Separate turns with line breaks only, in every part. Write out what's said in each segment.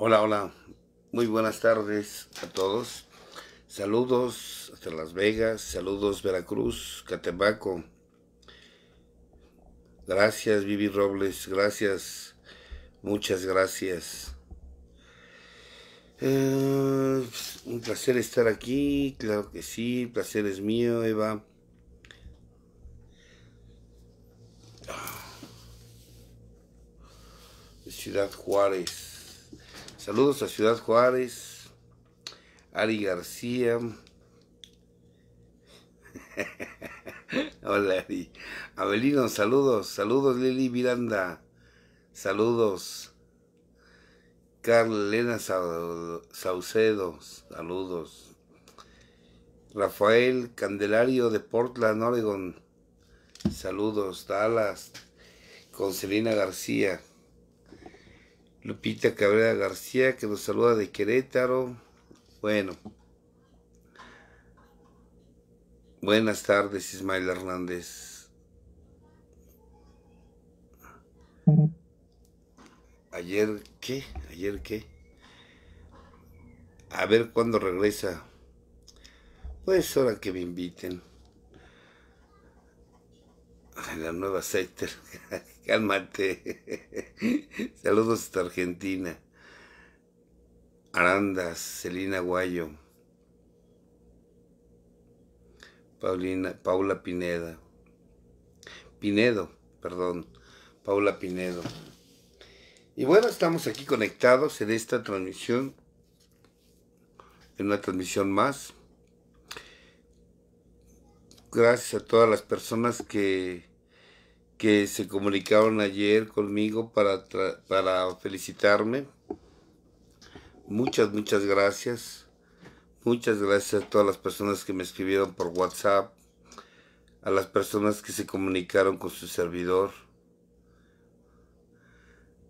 Hola, hola. Muy buenas tardes a todos. Saludos hasta Las Vegas, saludos Veracruz, Catemaco. Gracias Vivi Robles, gracias, muchas gracias. Eh, un placer estar aquí, claro que sí, el placer es mío, Eva. Ah. Ciudad Juárez. Saludos a Ciudad Juárez, Ari García. Hola Ari. Abelino, saludos. Saludos Lili Miranda. Saludos. Carlena Saucedo, saludos. Rafael Candelario de Portland, Oregon, saludos. Dallas, Selena García, Lupita Cabrera García, que nos saluda de Querétaro. Bueno. Buenas tardes, Ismael Hernández. Ayer, ¿qué? Ayer, ¿qué? A ver cuándo regresa. Pues hora que me inviten. A la nueva secta. Cálmate. Saludos hasta Argentina. Arandas, Celina Guayo. Paulina, Paula Pineda. Pinedo, perdón. Paula Pinedo. Y bueno, estamos aquí conectados en esta transmisión. En una transmisión más. Gracias a todas las personas que que se comunicaron ayer conmigo para, para felicitarme. Muchas, muchas gracias. Muchas gracias a todas las personas que me escribieron por WhatsApp, a las personas que se comunicaron con su servidor,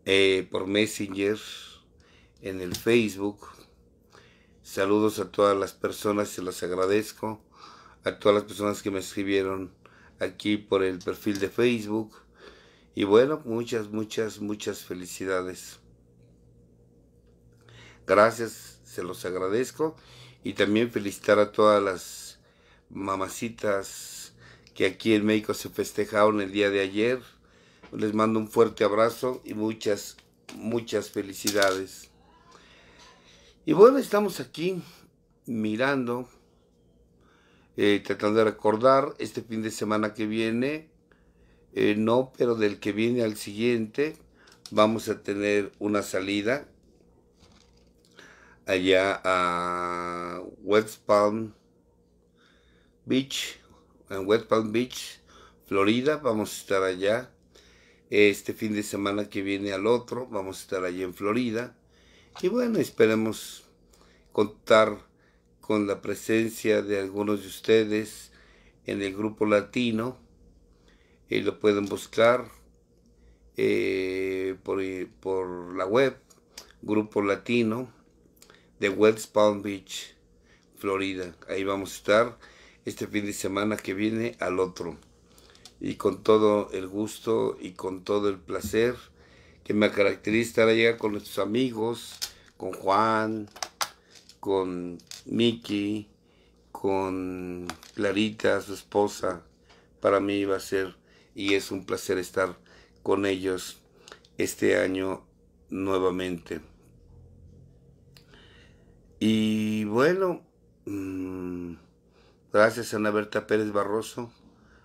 eh, por Messenger, en el Facebook. Saludos a todas las personas, se las agradezco. A todas las personas que me escribieron aquí por el perfil de Facebook. Y bueno, muchas, muchas, muchas felicidades. Gracias, se los agradezco. Y también felicitar a todas las mamacitas que aquí en México se festejaron el día de ayer. Les mando un fuerte abrazo y muchas, muchas felicidades. Y bueno, estamos aquí mirando eh, tratando de recordar, este fin de semana que viene, eh, no, pero del que viene al siguiente, vamos a tener una salida allá a West Palm Beach, en West Palm Beach, Florida, vamos a estar allá. Este fin de semana que viene al otro, vamos a estar allá en Florida. Y bueno, esperemos contar con la presencia de algunos de ustedes en el grupo latino. y lo pueden buscar eh, eh, por, la web, grupo latino de West Palm Beach, Florida. Ahí vamos a estar este fin de semana que viene al otro. Y con todo el gusto y con todo el placer que me caracteriza estar allá con nuestros amigos, con Juan, con Miki, con Clarita, su esposa. Para mí va a ser y es un placer estar con ellos este año nuevamente. Y bueno, mm, gracias a Ana Berta Pérez Barroso,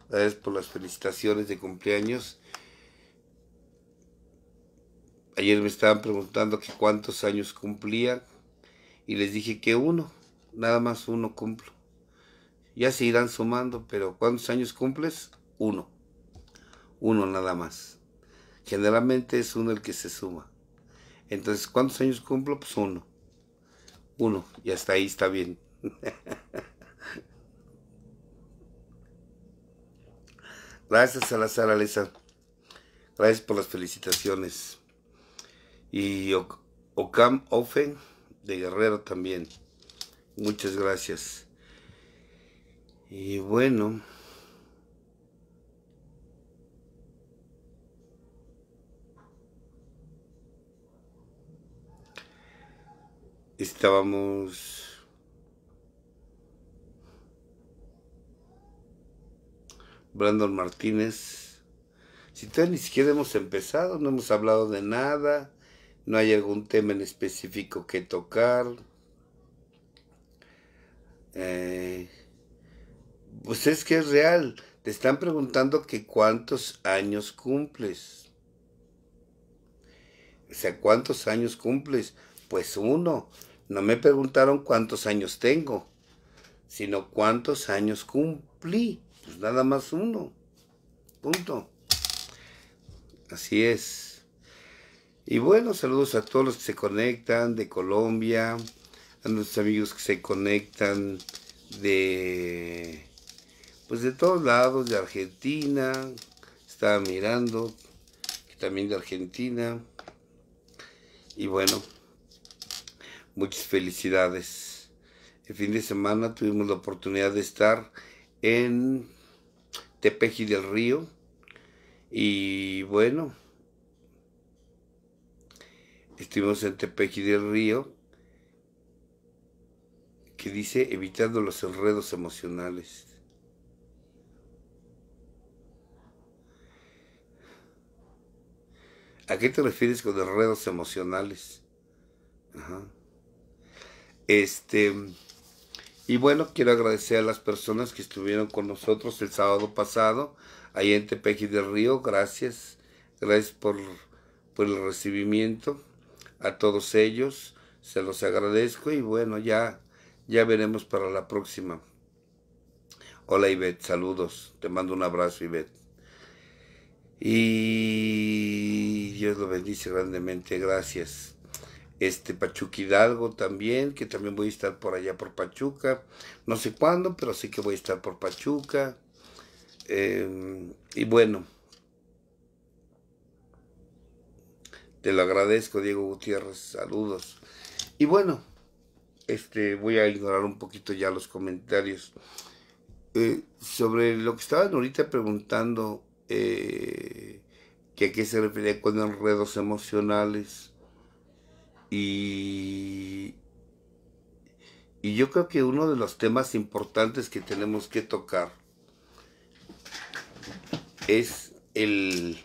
gracias por las felicitaciones de cumpleaños. Ayer me estaban preguntando que cuántos años cumplía, y les dije que uno, nada más uno cumplo. Ya se irán sumando, pero ¿cuántos años cumples? Uno. Uno nada más. Generalmente es uno el que se suma. Entonces, ¿cuántos años cumplo? Pues uno. Uno. Y hasta ahí está bien. Gracias a la Sara Gracias por las felicitaciones. Y Ocam Ofen de Guerrero también. Muchas gracias. Y bueno. Estábamos... Brandon Martínez. Si todavía ni siquiera hemos empezado, no hemos hablado de nada no hay algún tema en específico que tocar. Eh, pues es que es real. Te están preguntando que cuántos años cumples. O sea, ¿cuántos años cumples? Pues uno. No me preguntaron cuántos años tengo, sino cuántos años cumplí. Pues nada más uno. Punto. Así es. Y bueno, saludos a todos los que se conectan de Colombia, a nuestros amigos que se conectan de pues de todos lados, de Argentina, estaba mirando, también de Argentina. Y bueno, muchas felicidades. El fin de semana tuvimos la oportunidad de estar en Tepeji del Río. Y bueno, Estuvimos en Tepeji del Río, que dice evitando los enredos emocionales. ¿A qué te refieres con enredos emocionales? Este, y bueno, quiero agradecer a las personas que estuvieron con nosotros el sábado pasado, ahí en Tepeji del Río. Gracias, gracias por, por el recibimiento a todos ellos, se los agradezco y bueno, ya, ya veremos para la próxima. Hola Ivette, saludos, te mando un abrazo Ivette. Y Dios lo bendice grandemente, gracias. Este Pachuquidalgo también, que también voy a estar por allá por Pachuca. No sé cuándo, pero sí que voy a estar por Pachuca. Em, y bueno, Te lo agradezco, Diego Gutiérrez. Saludos. Y bueno, este, voy a ignorar un poquito ya los comentarios. Eh, sobre lo que estaban ahorita preguntando, eh, que a qué se refería con enredos emocionales. Y, y yo creo que uno de los temas importantes que tenemos que tocar es el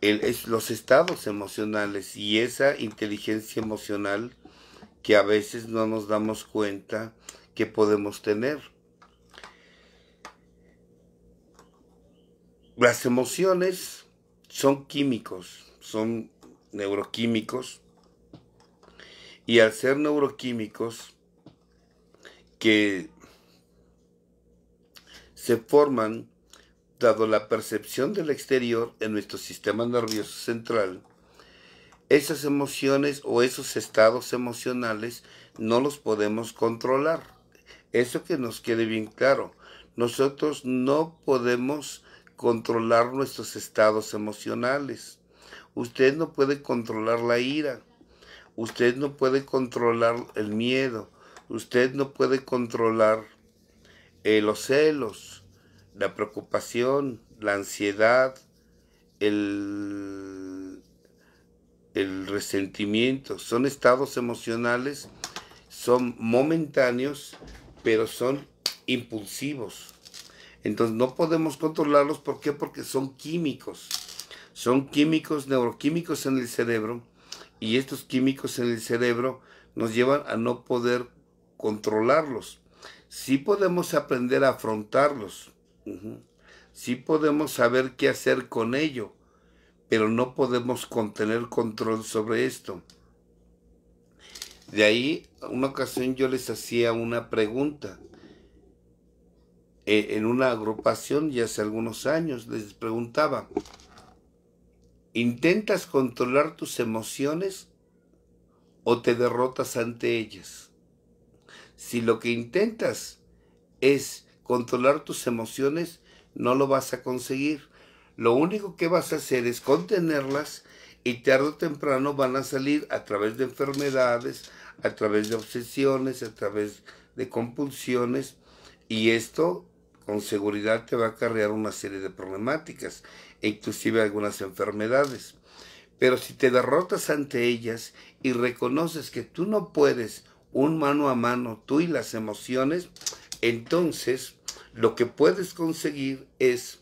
es los estados emocionales y esa inteligencia emocional que a veces no nos damos cuenta que podemos tener. Las emociones son químicos, son neuroquímicos y al ser neuroquímicos que se forman dado la percepción del exterior en nuestro sistema nervioso central, esas emociones o esos estados emocionales no los podemos controlar. Eso que nos quede bien claro. Nosotros no podemos controlar nuestros estados emocionales. Usted no puede controlar la ira. Usted no puede controlar el miedo. Usted no puede controlar eh, los celos la preocupación, la ansiedad, el, el resentimiento. Son estados emocionales, son momentáneos, pero son impulsivos. Entonces no podemos controlarlos. ¿Por qué? Porque son químicos. Son químicos, neuroquímicos en el cerebro. Y estos químicos en el cerebro nos llevan a no poder controlarlos. Sí podemos aprender a afrontarlos, Sí podemos saber qué hacer con ello, pero no podemos contener control sobre esto. De ahí, una ocasión yo les hacía una pregunta eh, en una agrupación ya hace algunos años, les preguntaba, ¿intentas controlar tus emociones o te derrotas ante ellas? Si lo que intentas es controlar tus emociones no lo vas a conseguir. Lo único que vas a hacer es contenerlas y tarde o temprano van a salir a través de enfermedades, a través de obsesiones, a través de compulsiones y esto con seguridad te va a acarrear una serie de problemáticas e inclusive algunas enfermedades. Pero si te derrotas ante ellas y reconoces que tú no puedes un mano a mano, tú y las emociones, entonces lo que puedes conseguir es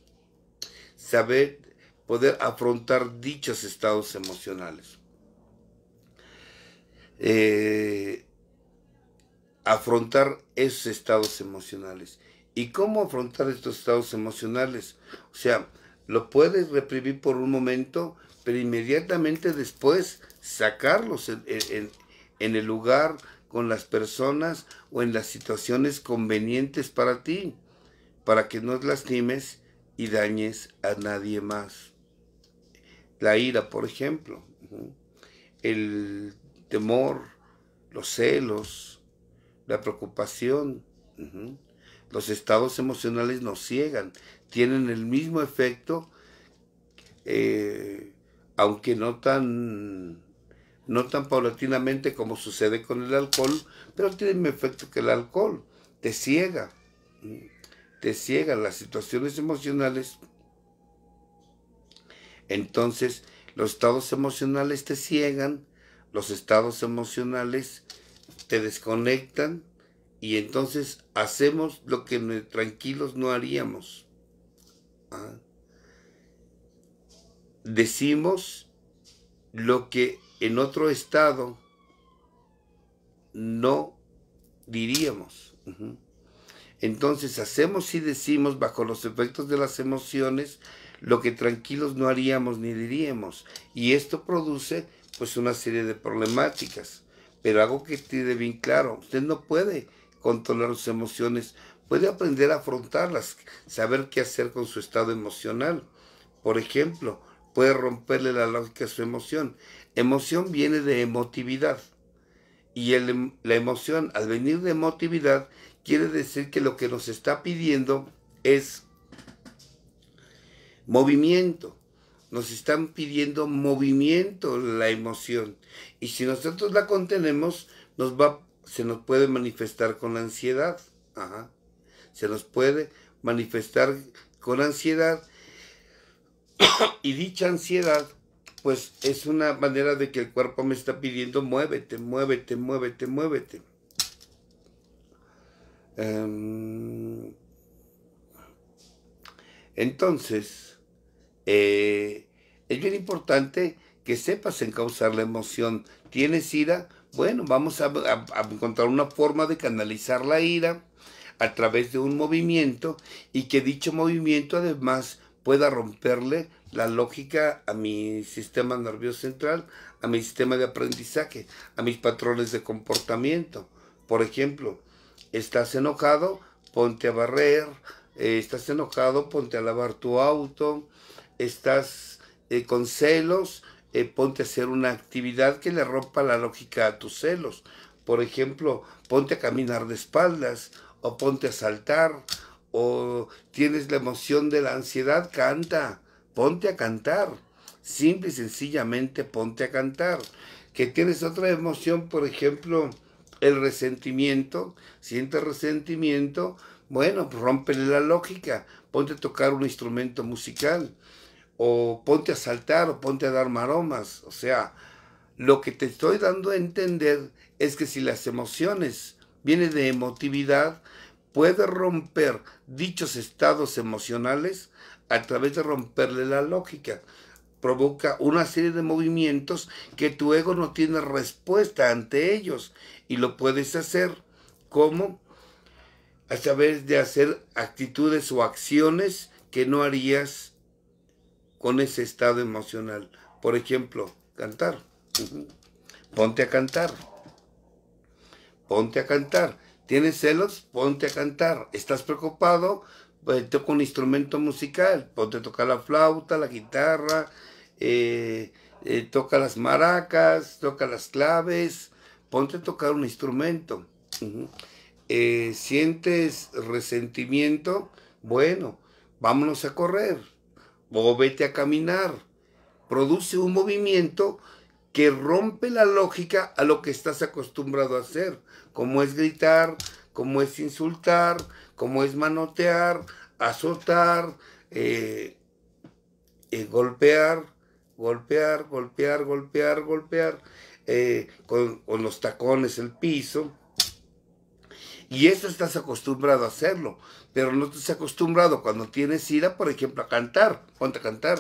saber poder afrontar dichos estados emocionales. Eh, afrontar esos estados emocionales. ¿Y cómo afrontar estos estados emocionales? O sea, lo puedes reprimir por un momento, pero inmediatamente después sacarlos en el lugar, con las personas o en las situaciones convenientes para ti para que no lastimes y dañes a nadie más. La ira, por ejemplo, el temor, los celos, la preocupación, los estados emocionales nos ciegan, tienen el mismo efecto, eh, aunque no tan no tan paulatinamente como sucede con el alcohol, pero tienen el mismo efecto que el alcohol, te ciega te ciegan las situaciones emocionales, entonces los estados emocionales te ciegan, los estados emocionales te desconectan y entonces hacemos lo que tranquilos no haríamos. ¿ah? Decimos lo que en otro estado no diríamos. Entonces hacemos y decimos bajo los efectos de las emociones lo que tranquilos no haríamos ni diríamos. Y esto produce pues una serie de problemáticas. Pero algo que esté bien claro, usted no puede controlar sus emociones, puede aprender a afrontarlas, saber qué hacer con su estado emocional. Por ejemplo, puede romperle la lógica a su emoción. Emoción viene de emotividad. Y em, la emoción, al venir de emotividad, Quiere decir que lo que nos está pidiendo es movimiento. Nos están pidiendo movimiento la emoción. Y si nosotros la contenemos, nos va, se nos puede manifestar con la ansiedad. Ajá. Se nos puede manifestar con ansiedad. y dicha ansiedad, pues es una manera de que el cuerpo me está pidiendo, muévete, muévete, muévete, muévete. Em, entonces, eh, es bien importante que sepas en causar la emoción. ¿Tienes ira? Bueno, vamos a, encontrar una forma de canalizar la ira a través de un movimiento y que dicho movimiento además pueda romperle la lógica a mi sistema nervioso central, a mi sistema de aprendizaje, a mis patrones de comportamiento. Por ejemplo, estás enojado, ponte a barrer, eh, estás enojado, ponte a lavar tu auto, estás eh, con celos, eh, ponte a hacer una actividad que le rompa la lógica a tus celos. Por ejemplo, ponte a caminar de espaldas o ponte a saltar o tienes la emoción de la ansiedad, canta, ponte a cantar. Simple y sencillamente ponte a cantar. Que tienes otra emoción, por ejemplo, el resentimiento, sientes resentimiento, bueno, pues la lógica, ponte a tocar un instrumento musical, o ponte a saltar, o ponte a dar maromas. O sea, lo que te estoy dando a entender es que si las emociones vienen de emotividad, puede romper dichos estados emocionales a través de romperle la lógica provoca una serie de movimientos que tu ego no tiene respuesta ante ellos y lo puedes hacer como a través de hacer actitudes o acciones que no harías con ese estado emocional. Por ejemplo, cantar. Ponte a cantar. Ponte a cantar. ¿Tienes celos? Ponte a cantar. ¿Estás preocupado? pues, tocar un instrumento musical, ponte pues, tocar la flauta, la guitarra, eh, eh, toca las maracas, toca las claves, ponte a tocar un instrumento. Eh, ¿Sientes resentimiento? Bueno, vámonos a correr o vete a caminar. Produce un movimiento que rompe la lógica a lo que estás acostumbrado a hacer, como es gritar, como es insultar, como es manotear, azotar, eh, eh, golpear, golpear, golpear, golpear, golpear, eh, con, los tacones el piso. Y eso estás acostumbrado a hacerlo, pero no estás acostumbrado cuando tienes ira, por ejemplo, a cantar. Ponte a cantar.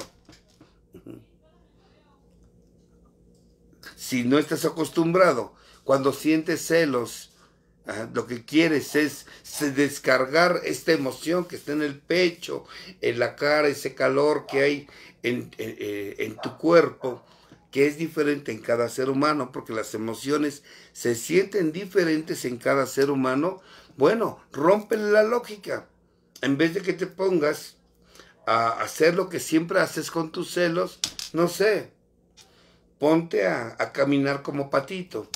Si no estás acostumbrado, cuando sientes celos, lo que quieres es descargar esta emoción que está en el pecho, en la cara, ese calor que hay eh, en, tu cuerpo, que es diferente en cada ser humano, porque las emociones se sienten diferentes en cada ser humano. Bueno, rompe la lógica. En vez de que te pongas a hacer lo que siempre haces con tus celos, no sé, ponte a caminar como patito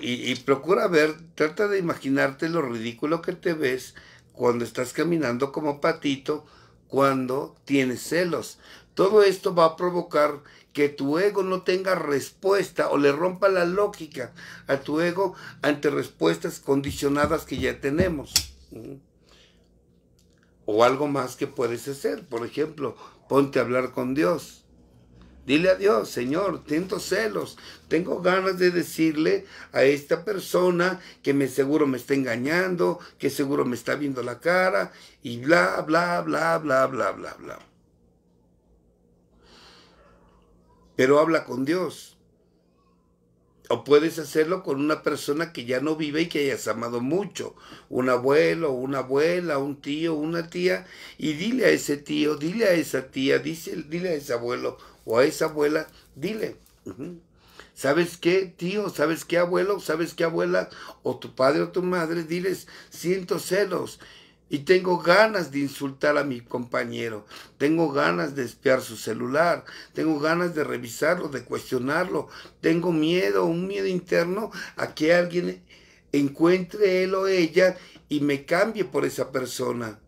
y, y, procura ver, trata de imaginarte lo ridículo que te ves cuando estás caminando como patito, cuando tienes celos. Todo esto va a provocar que tu ego no tenga respuesta o le rompa la lógica a tu ego ante respuestas condicionadas que ya tenemos. O algo más que puedes hacer. Por ejemplo, ponte a hablar con Dios. Dile a Dios, Señor, tengo celos, tengo ganas de decirle a esta persona que me seguro me está engañando, que seguro me está viendo la cara y bla, bla, bla, bla, bla, bla, bla. Pero habla con Dios. O puedes hacerlo con una persona que ya no vive y que hayas amado mucho. Un abuelo, una abuela, un tío, una tía. Y dile a ese tío, dile a esa tía, dile a ese abuelo o a esa abuela, dile, ¿sabes qué, tío? ¿Sabes qué, abuelo? ¿Sabes qué, abuela? O tu padre o tu madre, diles, siento celos y tengo ganas de insultar a mi compañero, tengo ganas de espiar su celular, tengo ganas de revisarlo, de cuestionarlo, tengo miedo, un miedo interno a que alguien encuentre él o ella y me cambie por esa persona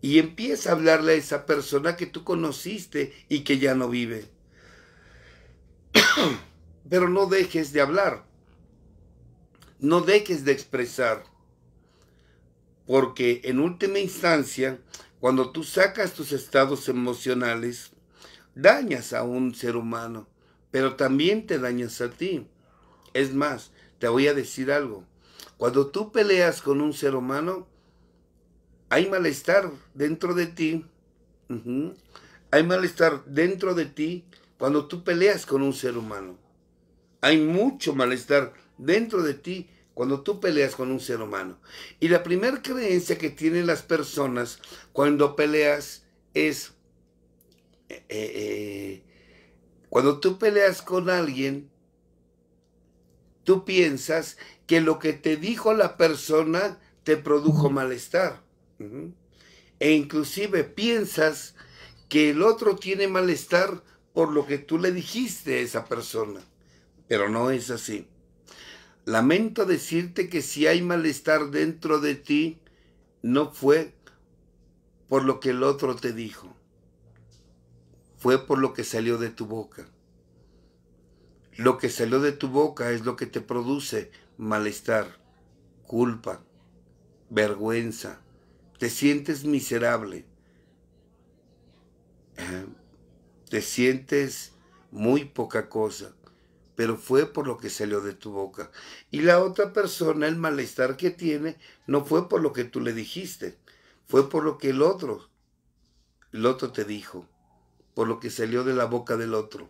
y empieza a hablarle a esa persona que tú conociste y que ya no vive. Pero no dejes de hablar, no dejes de expresar, porque en última instancia, cuando tú sacas tus estados emocionales, dañas a un ser humano, pero también te dañas a ti. Es más, te voy a decir algo, cuando tú peleas con un ser humano, hay malestar dentro de ti. Hay malestar dentro de ti cuando tú peleas con un ser humano. Hay mucho malestar dentro de ti cuando tú peleas con un ser humano. Y la primera creencia que tienen las personas cuando peleas es, eh, eh, eh, cuando tú peleas con alguien, tú piensas que lo que te dijo la persona te produjo malestar. E inclusive piensas que el otro tiene malestar por lo que tú le dijiste a esa persona. Pero no es así. Lamento decirte que si hay malestar dentro de ti, no fue por lo que el otro te dijo. Fue por lo que salió de tu boca. Lo que salió de tu boca es lo que te produce malestar, culpa, vergüenza, te sientes miserable, te sientes muy poca cosa, pero fue por lo que salió de tu boca. Y la otra persona, el malestar que tiene, no fue por lo que tú le dijiste, fue por lo que el otro, el otro te dijo, por lo que salió de la boca del otro.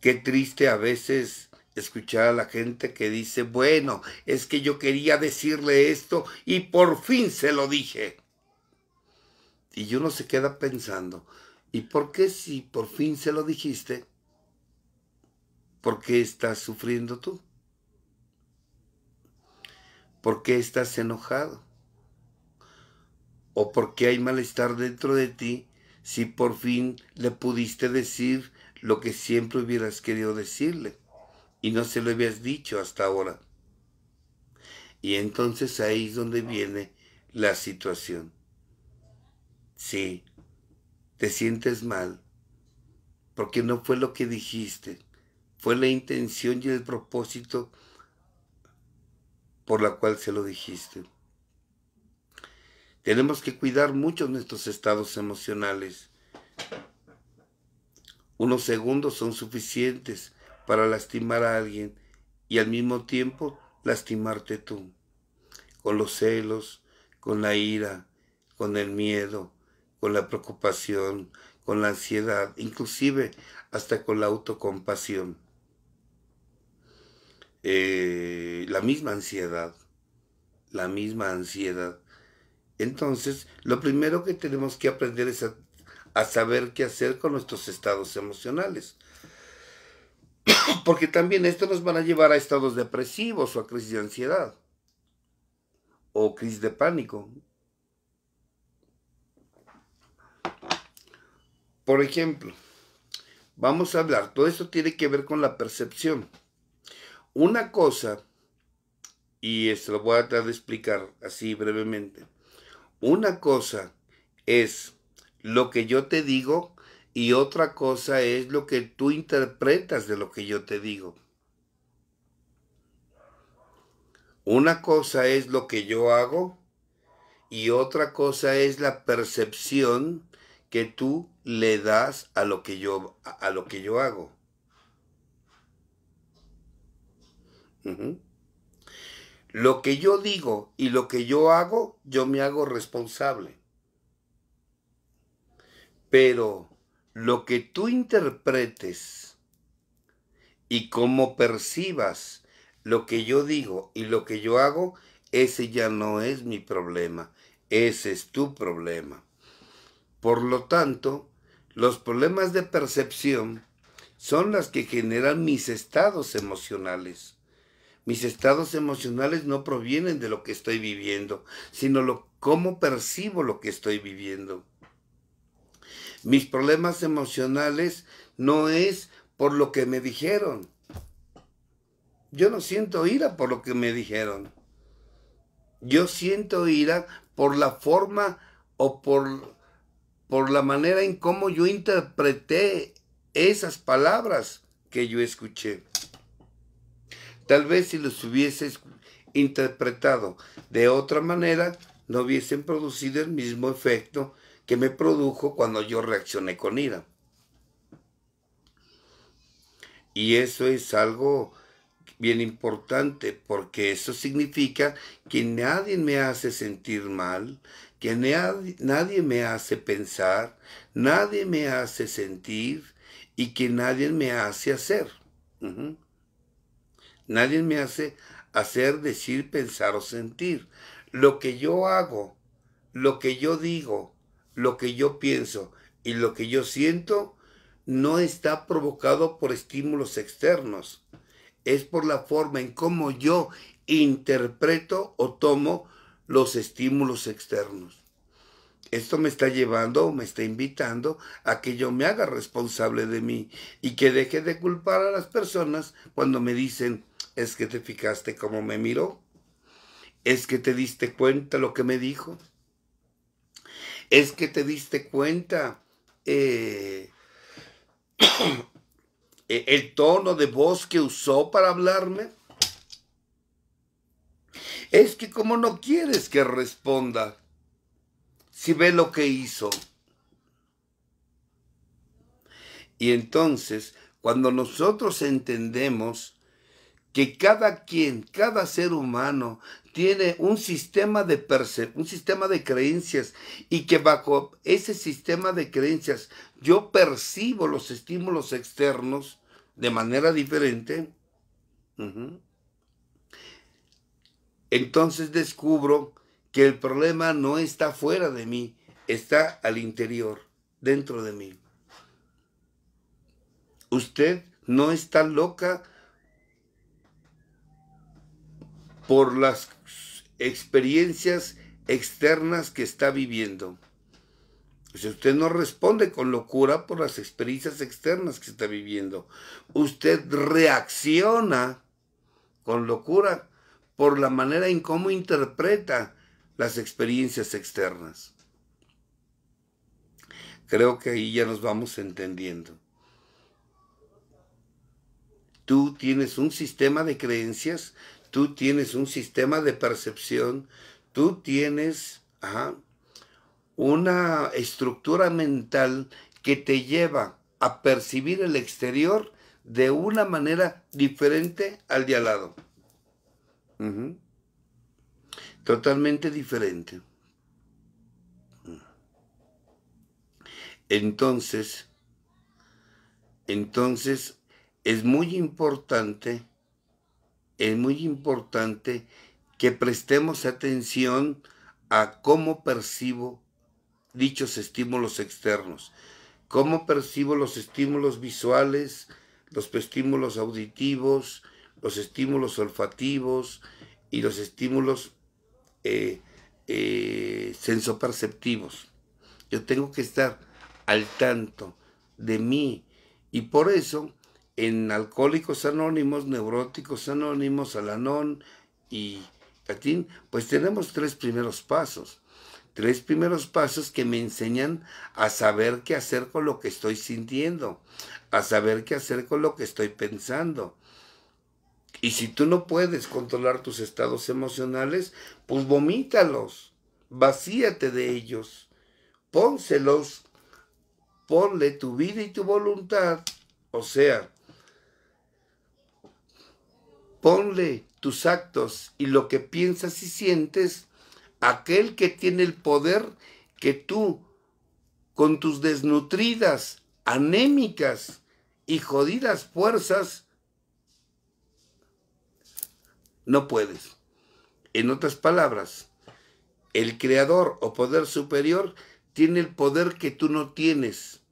Qué triste a veces escuchar a la gente que dice, bueno, es que yo quería decirle esto y por fin se lo dije. Y uno se queda pensando, ¿y por qué si por fin se lo dijiste? ¿Por qué estás sufriendo tú? ¿Por qué estás enojado? ¿O por qué hay malestar dentro de ti si por fin le pudiste decir lo que siempre hubieras querido decirle? y no se lo habías dicho hasta ahora. Y entonces ahí es donde viene la situación. Sí, te sientes mal, porque no fue lo que dijiste, fue la intención y el propósito por la cual se lo dijiste. Tenemos que cuidar mucho nuestros estados emocionales. Unos segundos son suficientes para lastimar a alguien y al mismo tiempo lastimarte tú, con los celos, con la ira, con el miedo, con la preocupación, con la ansiedad, inclusive hasta con la autocompasión. Eh, la misma ansiedad, la misma ansiedad. Entonces, lo primero que tenemos que aprender es a saber qué hacer con nuestros estados emocionales. porque también esto nos van a llevar a estados depresivos o a crisis de ansiedad o crisis de pánico. Por ejemplo, vamos a hablar, todo esto tiene que ver con la percepción. Una cosa, y esto lo voy a tratar de explicar así brevemente, una cosa es lo que yo te digo y otra cosa es lo que tú interpretas de lo que yo te digo. Una cosa es lo que yo hago y otra cosa es la percepción que tú le das a lo que yo, a lo que yo hago. Lo que yo digo y lo que yo hago, yo me hago responsable. Pero lo que tú interpretes y cómo percibas lo que yo digo y lo que yo hago, ese ya no es mi problema, ese es tu problema. Por lo tanto, los problemas de percepción son las que generan mis estados emocionales. Mis estados emocionales no provienen de lo que estoy viviendo, sino cómo percibo lo que estoy viviendo mis problemas emocionales no es por lo que me dijeron. Yo no siento ira por lo que me dijeron. Yo siento ira por la forma o por, por la manera en cómo yo interpreté esas palabras que yo escuché. Tal vez si los hubiese interpretado de otra manera, no hubiesen producido el mismo efecto que me produjo cuando yo reaccioné con ira. Y eso es algo bien importante porque eso significa que nadie me hace sentir mal, que nadie, me hace pensar, nadie me hace sentir y que nadie me hace hacer. Nadie me hace hacer, decir, pensar o sentir. Lo que yo hago, lo que yo digo, lo que yo pienso y lo que yo siento no está provocado por estímulos externos. Es por la forma en cómo yo interpreto o tomo los estímulos externos. Esto me está llevando o me está invitando a que yo me haga responsable de mí y que deje de culpar a las personas cuando me dicen, es que te fijaste cómo me miró, es que te diste cuenta lo que me dijo es que te diste cuenta eh, e-, el tono de voz que usó para hablarme. Es que como no quieres que responda, si ve lo que hizo. Y entonces, cuando nosotros entendemos que cada quien, cada ser humano tiene un sistema de un sistema de creencias y que bajo ese sistema de creencias yo percibo los estímulos externos de manera diferente, entonces descubro que el problema no está fuera de mí, está al interior, dentro de mí. Usted no está loca por las experiencias externas que está viviendo. Si usted no responde con locura por las experiencias externas que está viviendo, usted reacciona con locura por la manera en cómo interpreta las experiencias externas. Creo que ahí ya nos vamos entendiendo. Tú tienes un sistema de creencias tú tienes un sistema de percepción, tú tienes una estructura mental que te lleva a percibir el exterior de una manera diferente al de al lado. Totalmente diferente. Entonces, entonces es muy importante es muy importante que prestemos atención a cómo percibo dichos estímulos externos, cómo percibo los estímulos visuales, los estímulos auditivos, los estímulos olfativos y los estímulos eh, eh, sensoperceptivos. Yo tengo que estar al tanto de mí y por eso en Alcohólicos Anónimos, Neuróticos Anónimos, Alanón y Catín, pues tenemos tres primeros pasos. Tres primeros pasos que me enseñan a saber qué hacer con lo que estoy sintiendo, a saber qué hacer con lo que estoy pensando. Y si tú no puedes controlar tus estados emocionales, pues vomítalos, vacíate de ellos, pónselos, ponle tu vida y tu voluntad, o sea, Ponle tus actos y lo que piensas y sientes aquel que tiene el poder que tú, con tus desnutridas, anémicas y jodidas fuerzas, no puedes. En otras palabras, el creador o poder superior tiene el poder que tú no tienes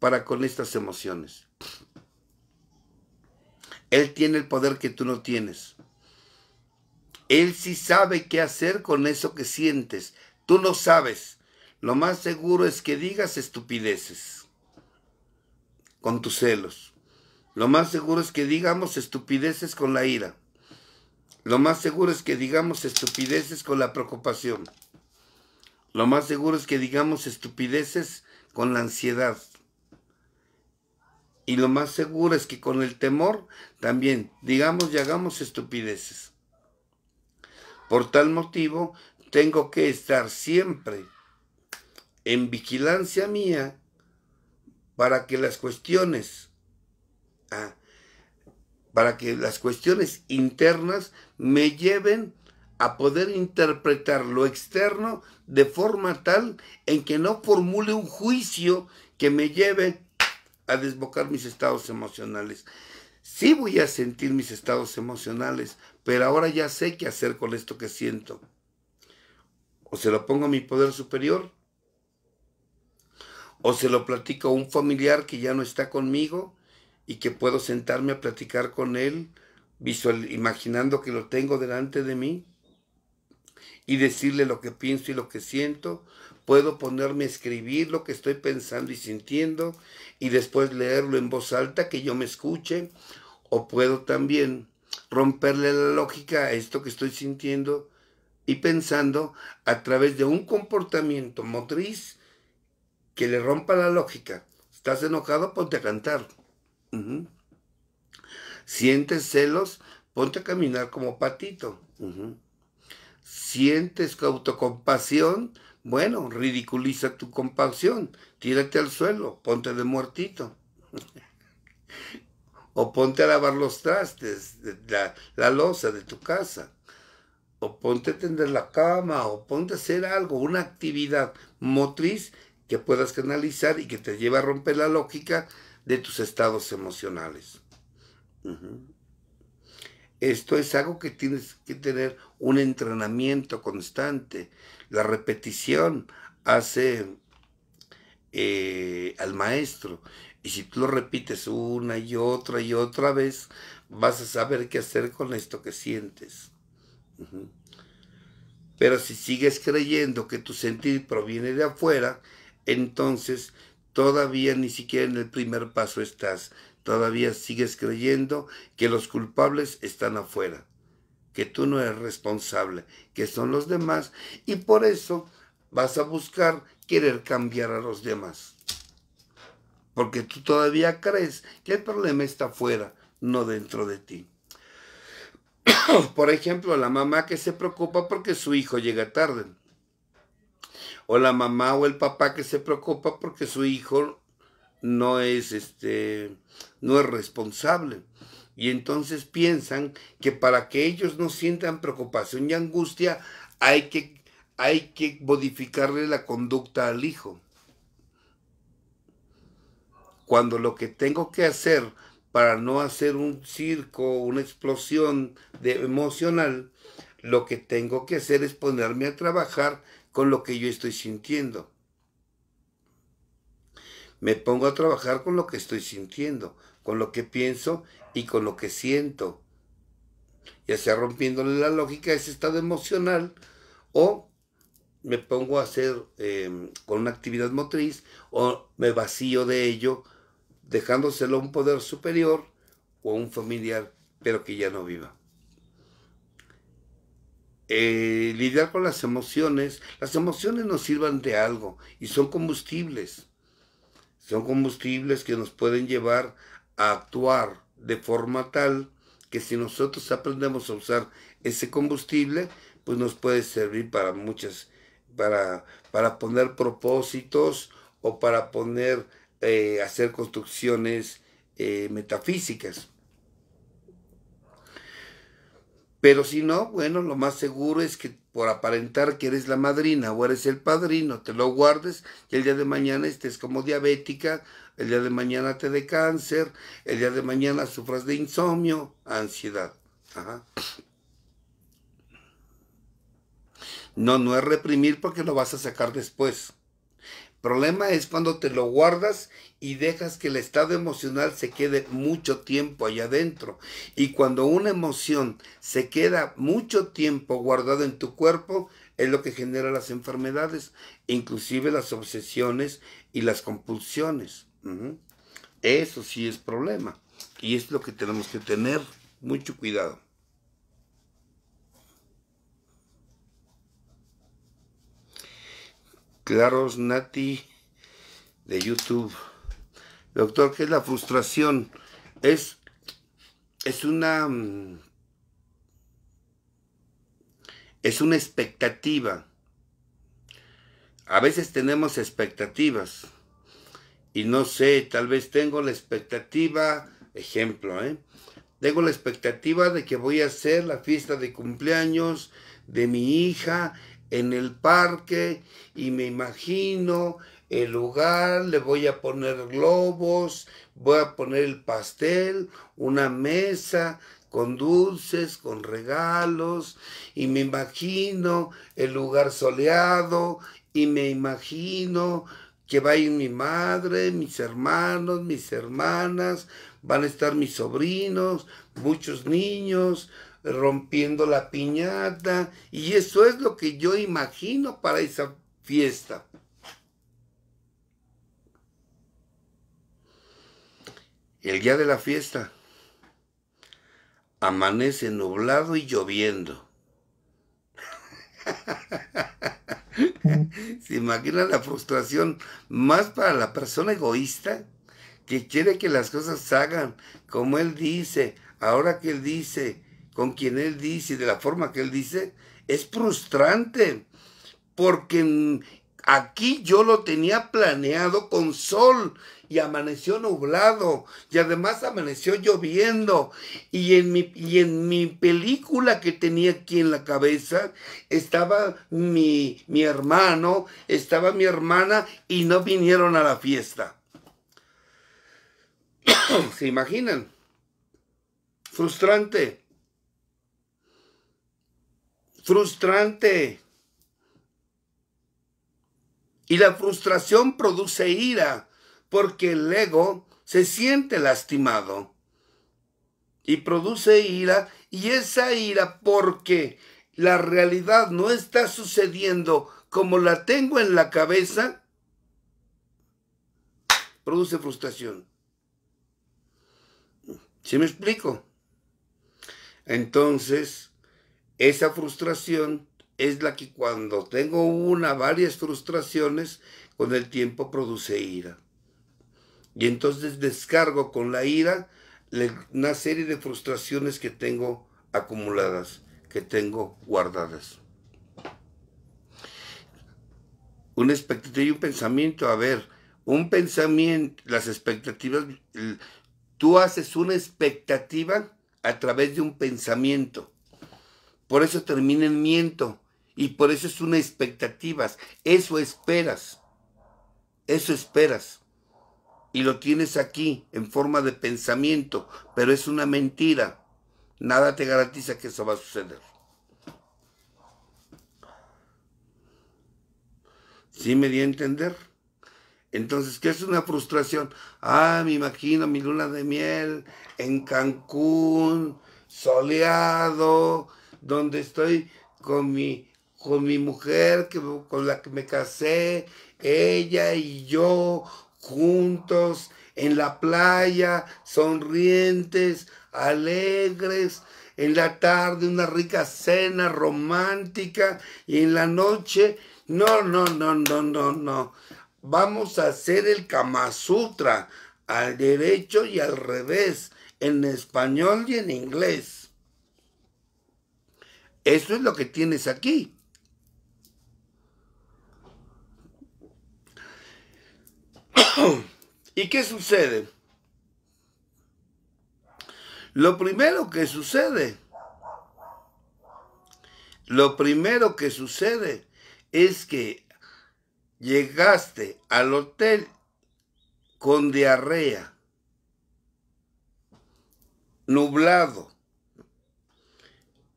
para con estas emociones. Él tiene el poder que tú no tienes. Él sí sabe qué hacer con eso que sientes. Tú no sabes. Lo más seguro es que digas estupideces con tus celos. Lo más seguro es que digamos estupideces con la ira. Lo más seguro es que digamos estupideces con la preocupación. Lo más seguro es que digamos estupideces con la ansiedad. Y lo más seguro es que con el temor también digamos y hagamos estupideces. Por tal motivo, tengo que estar siempre en vigilancia mía para que las cuestiones, ah, para que las cuestiones internas me lleven a poder interpretar lo externo de forma tal en que no formule un juicio que me lleve a desbocar mis estados emocionales. Sí voy a sentir mis estados emocionales, pero ahora ya sé qué hacer con esto que siento. O se lo pongo a mi poder superior, o se lo platico a un familiar que ya no está conmigo y que puedo sentarme a platicar con él, visual, imaginando que lo tengo delante de mí y decirle lo que pienso y lo que siento, puedo ponerme a escribir lo que estoy pensando y sintiendo y después leerlo en voz alta que yo me escuche, o puedo también romperle la lógica a esto que estoy sintiendo y pensando a través de un comportamiento motriz que le rompa la lógica. ¿Estás enojado? Ponte a cantar. ¿Sientes celos? Ponte a caminar como patito. ¿Sientes autocompasión? Bueno, ridiculiza tu compasión, tírate al suelo, ponte de muertito. o ponte a lavar los trastes, la, la losa de tu casa. O ponte a tender la cama, o ponte a hacer algo, una actividad motriz que puedas canalizar y que te lleve a romper la lógica de tus estados emocionales. Esto es algo que tienes que tener un entrenamiento constante. La repetición hace eh, al maestro. Y si tú lo repites una y otra y otra vez, vas a saber qué hacer con esto que sientes. Pero si sigues creyendo que tu sentir proviene de afuera, entonces todavía ni siquiera en el primer paso estás todavía sigues creyendo que los culpables están afuera, que tú no eres responsable, que son los demás, y por eso vas a buscar querer cambiar a los demás. Porque tú todavía crees que el problema está afuera, no dentro de ti. por ejemplo, la mamá que se preocupa porque su hijo llega tarde. O la mamá o el papá que se preocupa porque su hijo no es este no es responsable y entonces piensan que para que ellos no sientan preocupación y angustia hay que hay que modificarle la conducta al hijo cuando lo que tengo que hacer para no hacer un circo una explosión de emocional lo que tengo que hacer es ponerme a trabajar con lo que yo estoy sintiendo me pongo a trabajar con lo que estoy sintiendo, con lo que pienso y con lo que siento. Ya sea rompiéndole la lógica a ese estado emocional o me pongo a hacer em, con una actividad motriz o me vacío de ello dejándoselo a un poder superior o a un familiar, pero que ya no viva. Eh, lidiar con las emociones, las emociones nos sirvan de algo y son combustibles son combustibles que nos pueden llevar a actuar de forma tal que si nosotros aprendemos a usar ese combustible, pues nos puede servir para muchas, para, para poner propósitos o para poner, eh, hacer construcciones eh, metafísicas. Pero si no, bueno, lo más seguro es que por aparentar que eres la madrina o eres el padrino, te lo guardes y el día de mañana estés como diabética, el día de mañana te dé cáncer, el día de mañana sufras de insomnio, ansiedad. No, no es reprimir porque lo vas a sacar después. Problema es cuando te lo guardas y dejas que el estado emocional se quede mucho tiempo allá adentro. Y cuando una emoción se queda mucho tiempo guardada en tu cuerpo, es lo que genera las enfermedades, inclusive las obsesiones y las compulsiones. Eso sí es problema. Y es lo que tenemos que tener mucho cuidado. Claros Nati de YouTube. Doctor, ¿qué es la frustración? Es, es una... Mm, es una expectativa. A veces tenemos expectativas. Y no sé, tal vez tengo la expectativa, ejemplo, ¿eh? Tengo la expectativa de que voy a hacer la fiesta de cumpleaños de mi hija en el parque y me imagino el lugar, le voy a poner globos, voy a poner el pastel, una mesa con dulces, con regalos, y me imagino el lugar soleado, y me imagino que va a ir mi madre, mis hermanos, mis hermanas, van a estar mis sobrinos, muchos niños, rompiendo la piñata. Y eso es lo que yo imagino para esa fiesta. El día de la fiesta amanece nublado y lloviendo. ¿Se imagina la frustración más para la persona egoísta que quiere que las cosas hagan como él dice, ahora que él dice, con quien él dice y de la forma que él dice, es frustrante, porque aquí yo lo tenía planeado con sol y amaneció nublado y además amaneció lloviendo y en mi, en mi película que tenía aquí en la cabeza estaba mi, mi hermano, estaba mi hermana y no vinieron a la fiesta. ¿Se imaginan? Frustrante frustrante. Y la frustración produce ira porque el ego se siente lastimado y produce ira y esa ira porque la realidad no está sucediendo como la tengo en la cabeza, produce frustración. ¿Sí me explico? Entonces, esa frustración es la que cuando tengo una, varias frustraciones, con el tiempo produce ira. Y entonces descargo con la ira una serie de frustraciones que tengo acumuladas, que tengo guardadas. Una expectativa y un pensamiento, a ver, un pensamiento, las expectativas, tú haces una expectativa a través de un pensamiento por eso termina en miento y por eso es una expectativa. Eso esperas, eso esperas. Y lo tienes aquí en forma de pensamiento, pero es una mentira. Nada te garantiza que eso va a suceder. ¿Sí me di a entender? Entonces, ¿qué es una frustración? Ah, me imagino mi luna de miel en Cancún, soleado, donde estoy con mi, mujer que, con la que me casé, ella y yo juntos en la playa, sonrientes, alegres, en la tarde una rica cena romántica y en la noche, no, no, no, no, no, no. Vamos a hacer el Kama Sutra al derecho y al revés, en español y en inglés. Eso es lo que tienes aquí. ¿Y qué sucede? Lo primero que sucede, lo primero que sucede es que llegaste al hotel con diarrea, nublado,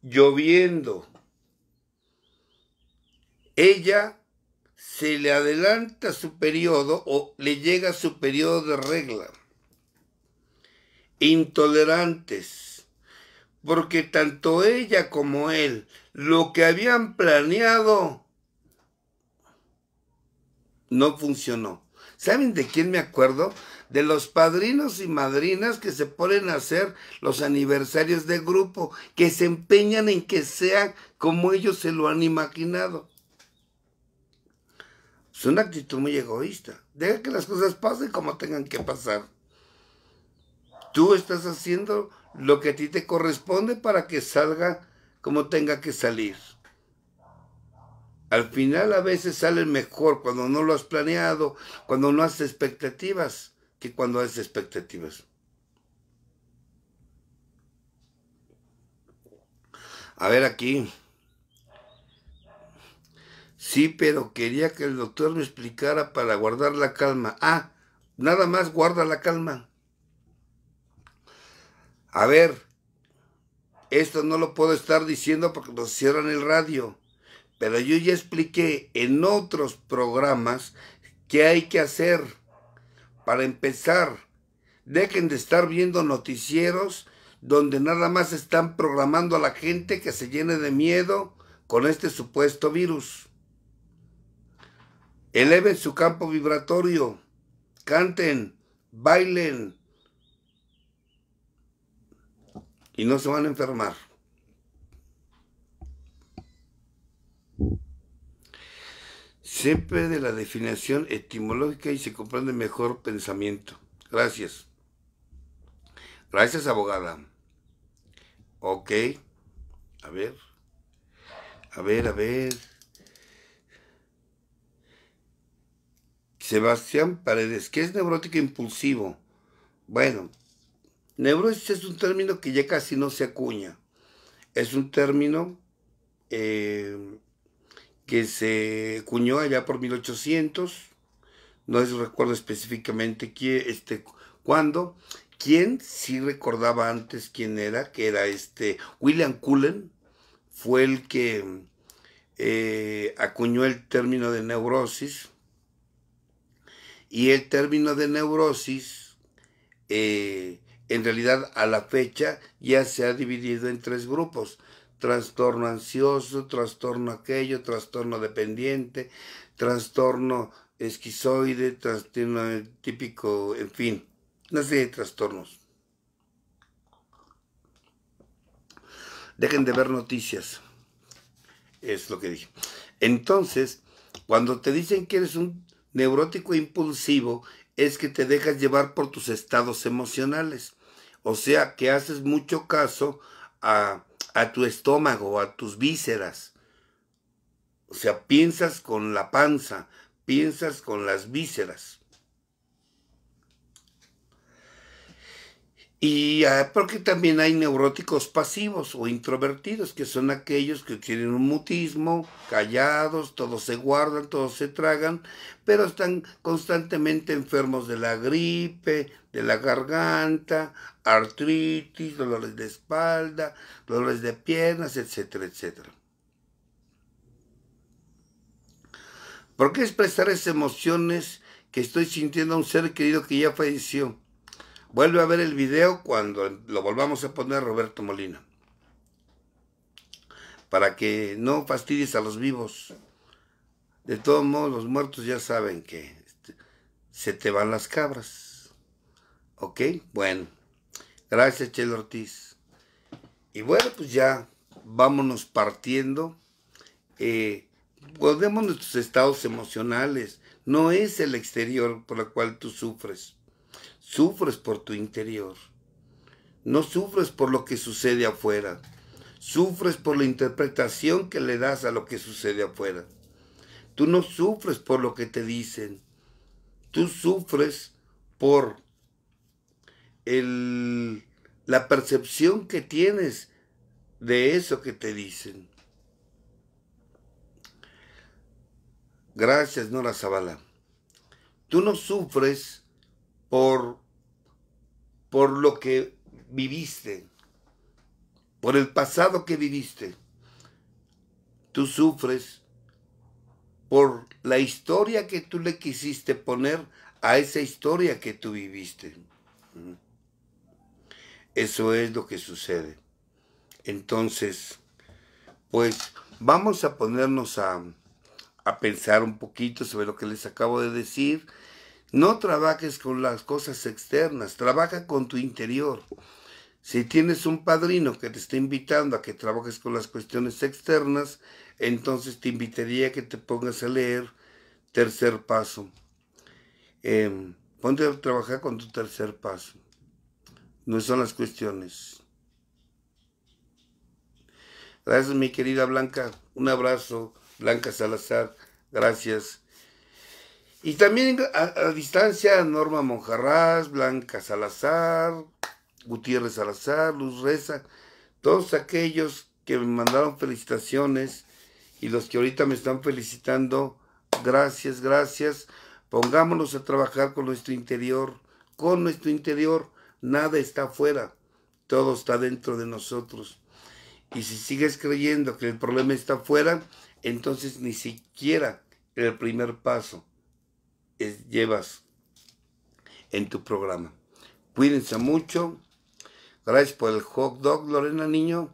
lloviendo. Ella se le adelanta su periodo o le llega su periodo de regla. Intolerantes, porque tanto ella como él lo que habían planeado no funcionó. ¿Saben de quién me acuerdo? de los padrinos y madrinas que se ponen a hacer los aniversarios de grupo, que se empeñan en que sea como ellos se lo han imaginado. Es una actitud muy egoísta. Deja que las cosas pasen como tengan que pasar. Tú estás haciendo lo que a ti te corresponde para que salga como tenga que salir. Al final a veces sale mejor cuando no lo has planeado, cuando no has expectativas que cuando haces expectativas. A ver aquí. Sí, pero quería que el doctor me explicara para guardar la calma. Ah, nada más guarda la calma. A ver, esto no lo puedo estar diciendo porque nos cierran el radio. Pero yo ya expliqué en otros programas qué hay que hacer para empezar, dejen de estar viendo noticieros donde nada más están programando a la gente que se llene de miedo con este supuesto virus. Eleven su campo vibratorio, canten, bailen y no se van a enfermar. siempre de la definición etimológica y se comprende mejor pensamiento. Gracias. Gracias, abogada. Ok. A ver. A ver, a ver. Sebastián Paredes, ¿qué es neurótico impulsivo? Bueno, neurosis es un término que ya casi no se acuña. Es un término eh, que se cuñó allá por 1800, no es, recuerdo específicamente este, cuándo, quién sí recordaba antes quién era, que era este William Cullen, fue el que eh, acuñó el término de neurosis, y el término de neurosis, eh, en realidad a la fecha, ya se ha dividido en tres grupos trastorno ansioso, trastorno aquello, trastorno dependiente, trastorno esquizoide, trastorno típico, en fin, una serie de trastornos. Dejen de ver noticias, es lo que dije. Entonces, cuando te dicen que eres un neurótico impulsivo, es que te dejas llevar por tus estados emocionales. O sea, que haces mucho caso a a tu estómago, a tus vísceras. O sea, piensas con la panza, piensas con las vísceras. Y ah, porque también hay neuróticos pasivos o introvertidos, que son aquellos que tienen un mutismo, callados, todos se guardan, todos se tragan, pero están constantemente enfermos de la gripe, de la garganta, artritis, dolores de espalda, dolores de piernas, etcétera, etcétera. ¿Por qué expresar esas emociones que estoy sintiendo a un ser querido que ya falleció? Vuelve a ver el video cuando lo volvamos a poner Roberto Molina. Para que no fastidies a los vivos. De todos modos, los muertos ya saben que este, se te van las cabras. ¿Ok? Bueno. Gracias, Chelo Ortiz. Y bueno, pues ya vámonos partiendo. Eh, nuestros estados emocionales. No es el exterior por el cual tú sufres. Sufres por tu interior. No sufres por lo que sucede afuera. Sufres por la interpretación que le das a lo que sucede afuera. Tú no sufres por lo que te dicen. Tú sufres por el, la percepción que tienes de eso que te dicen. Gracias, Nora Zavala. Tú no sufres por, por lo que viviste, por el pasado que viviste. Tú sufres por la historia que tú le quisiste poner a esa historia que tú viviste. Eso es lo que sucede. Entonces, pues vamos a ponernos a, a pensar un poquito sobre lo que les acabo de decir no trabajes con las cosas externas, trabaja con tu interior. Si tienes un padrino que te está invitando a que trabajes con las cuestiones externas, entonces te invitaría a que te pongas a leer tercer paso. Em, ponte a trabajar con tu tercer paso. No son las cuestiones. Gracias mi querida Blanca. Un abrazo. Blanca Salazar. Gracias. Y también a, distancia Norma Monjarras Blanca Salazar, Gutiérrez Salazar, Luz Reza, todos aquellos que me mandaron felicitaciones y los que ahorita me están felicitando, gracias, gracias. Pongámonos a trabajar con nuestro interior, con nuestro interior. Nada está afuera, todo está dentro de nosotros. Y si sigues creyendo que el problema está afuera, entonces ni siquiera el primer paso llevas en tu programa. Cuídense mucho. Gracias por el hot dog, Lorena Niño.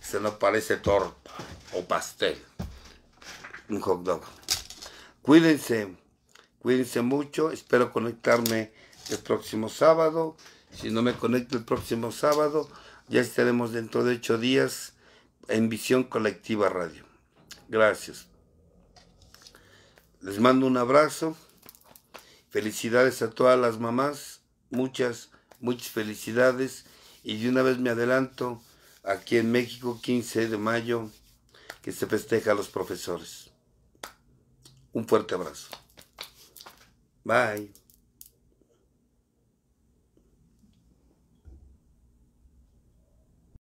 Se nos parece torta o pastel. Un hot dog. Cuídense, cuídense mucho. Espero conectarme el próximo sábado. Si no me conecto el próximo sábado, ya estaremos dentro de ocho días en Visión Colectiva Radio. Gracias. Les mando un abrazo. Felicidades a todas las mamás. Muchas, muchas felicidades. Y de una vez me adelanto, aquí en México, 15 de mayo, que se festeja a los profesores. Un fuerte abrazo. Bye.